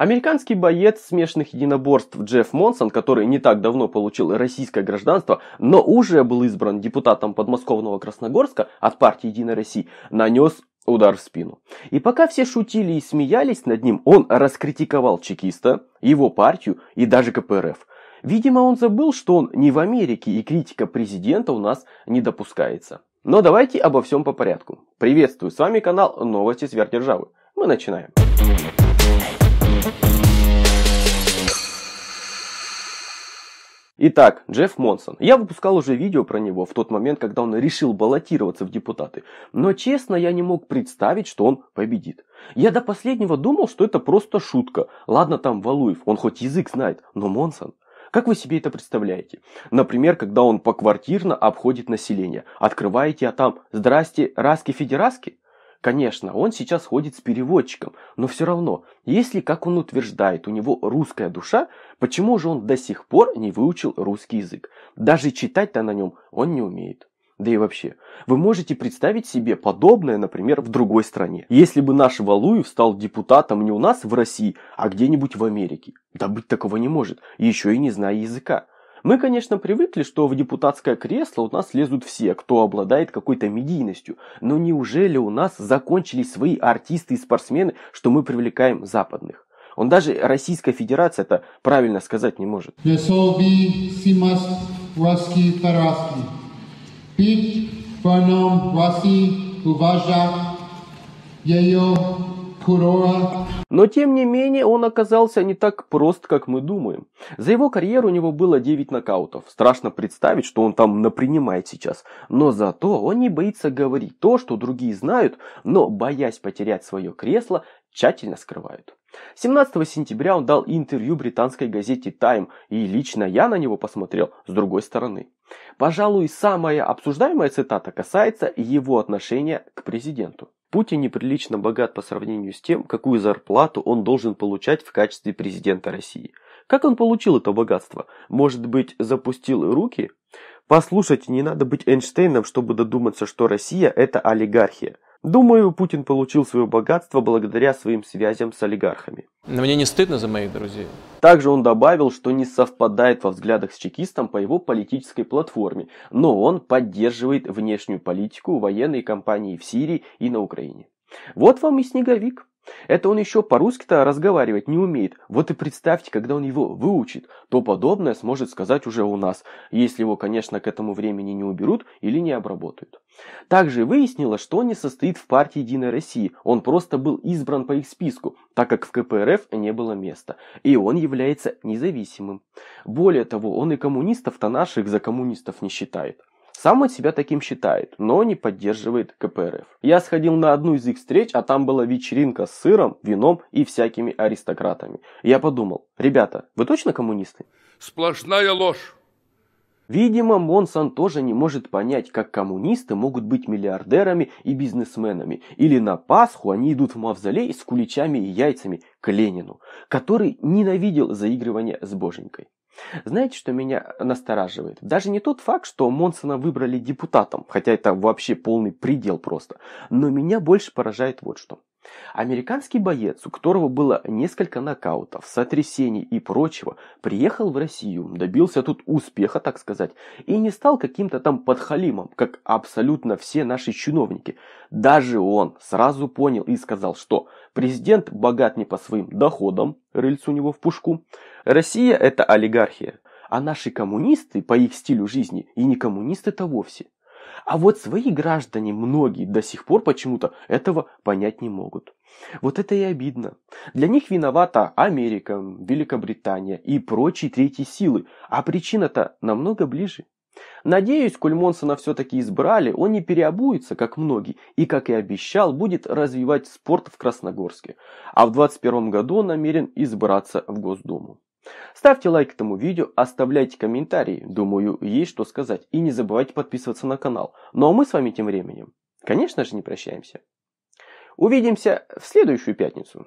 Американский боец смешанных единоборств Джефф Монсон, который не так давно получил российское гражданство, но уже был избран депутатом подмосковного Красногорска от партии «Единая Россия», нанес удар в спину. И пока все шутили и смеялись над ним, он раскритиковал чекиста, его партию и даже КПРФ. Видимо, он забыл, что он не в Америке, и критика президента у нас не допускается. Но давайте обо всем по порядку. Приветствую, с вами канал Новости Сверхдержавы. Мы начинаем. Итак, Джефф Монсон. Я выпускал уже видео про него в тот момент, когда он решил баллотироваться в депутаты. Но честно, я не мог представить, что он победит. Я до последнего думал, что это просто шутка. Ладно там Валуев, он хоть язык знает, но Монсон. Как вы себе это представляете? Например, когда он поквартирно обходит население. Открываете, а там «Здрасте, раски-федераски»? Конечно, он сейчас ходит с переводчиком, но все равно, если, как он утверждает, у него русская душа, почему же он до сих пор не выучил русский язык? Даже читать-то на нем он не умеет. Да и вообще, вы можете представить себе подобное, например, в другой стране. Если бы наш Валуев стал депутатом не у нас в России, а где-нибудь в Америке. Да быть такого не может, еще и не зная языка. Мы, конечно, привыкли, что в депутатское кресло у нас лезут все, кто обладает какой-то медийностью, но неужели у нас закончились свои артисты и спортсмены, что мы привлекаем западных? Он даже Российская Федерация это правильно сказать не может. ее курора но тем не менее он оказался не так прост, как мы думаем. За его карьеру у него было 9 нокаутов. Страшно представить, что он там напринимает сейчас. Но зато он не боится говорить то, что другие знают, но, боясь потерять свое кресло, тщательно скрывают. 17 сентября он дал интервью британской газете Time, и лично я на него посмотрел с другой стороны. Пожалуй, самая обсуждаемая цитата касается его отношения к президенту. Путин неприлично богат по сравнению с тем, какую зарплату он должен получать в качестве президента России. Как он получил это богатство? Может быть, запустил руки? Послушайте, не надо быть Эйнштейном, чтобы додуматься, что Россия – это олигархия – Думаю, Путин получил свое богатство благодаря своим связям с олигархами. Но мне не стыдно за моих друзей. Также он добавил, что не совпадает во взглядах с чекистом по его политической платформе, но он поддерживает внешнюю политику военной кампании в Сирии и на Украине. Вот вам и снеговик. Это он еще по-русски-то разговаривать не умеет. Вот и представьте, когда он его выучит, то подобное сможет сказать уже у нас, если его, конечно, к этому времени не уберут или не обработают. Также выяснилось, что он не состоит в партии «Единой России», он просто был избран по их списку, так как в КПРФ не было места, и он является независимым. Более того, он и коммунистов-то наших за коммунистов не считает. Сам он себя таким считает, но не поддерживает КПРФ. Я сходил на одну из их встреч, а там была вечеринка с сыром, вином и всякими аристократами. Я подумал, ребята, вы точно коммунисты? Сплошная ложь. Видимо, Монсон тоже не может понять, как коммунисты могут быть миллиардерами и бизнесменами. Или на Пасху они идут в мавзолей с куличами и яйцами к Ленину, который ненавидел заигрывание с боженькой. Знаете, что меня настораживает? Даже не тот факт, что Монсона выбрали депутатом, хотя это вообще полный предел просто, но меня больше поражает вот что. Американский боец, у которого было несколько нокаутов, сотрясений и прочего, приехал в Россию, добился тут успеха, так сказать, и не стал каким-то там подхалимом, как абсолютно все наши чиновники. Даже он сразу понял и сказал, что президент богат не по своим доходам, рыльцу у него в пушку, Россия это олигархия, а наши коммунисты по их стилю жизни и не коммунисты-то вовсе. А вот свои граждане, многие до сих пор почему-то этого понять не могут. Вот это и обидно. Для них виновата Америка, Великобритания и прочие третьи силы, а причина-то намного ближе. Надеюсь, коль Монсона все-таки избрали, он не переобуется, как многие, и, как и обещал, будет развивать спорт в Красногорске. А в 2021 году он намерен избраться в Госдуму. Ставьте лайк этому видео, оставляйте комментарии, думаю, есть что сказать, и не забывайте подписываться на канал. Ну а мы с вами тем временем, конечно же, не прощаемся. Увидимся в следующую пятницу.